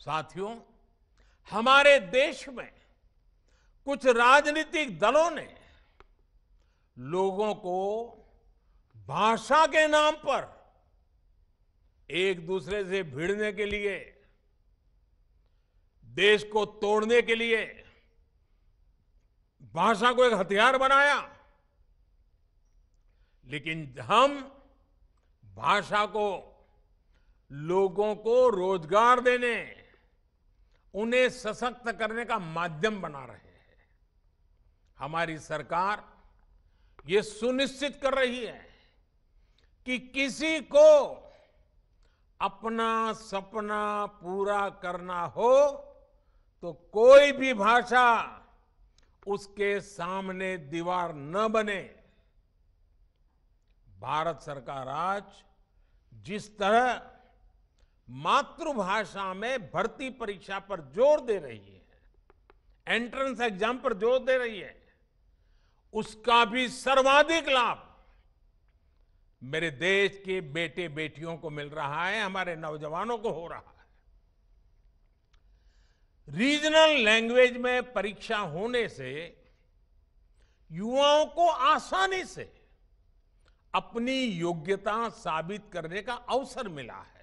साथियों हमारे देश में कुछ राजनीतिक दलों ने लोगों को भाषा के नाम पर एक दूसरे से भिड़ने के लिए देश को तोड़ने के लिए भाषा को एक हथियार बनाया लेकिन हम भाषा को लोगों को रोजगार देने उन्हें सशक्त करने का माध्यम बना रहे हैं हमारी सरकार ये सुनिश्चित कर रही है कि किसी को अपना सपना पूरा करना हो तो कोई भी भाषा उसके सामने दीवार न बने भारत सरकार आज जिस तरह मातृभाषा में भर्ती परीक्षा पर जोर दे रही है एंट्रेंस एग्जाम पर जोर दे रही है उसका भी सर्वाधिक लाभ मेरे देश के बेटे बेटियों को मिल रहा है हमारे नौजवानों को हो रहा है रीजनल लैंग्वेज में परीक्षा होने से युवाओं को आसानी से अपनी योग्यता साबित करने का अवसर मिला है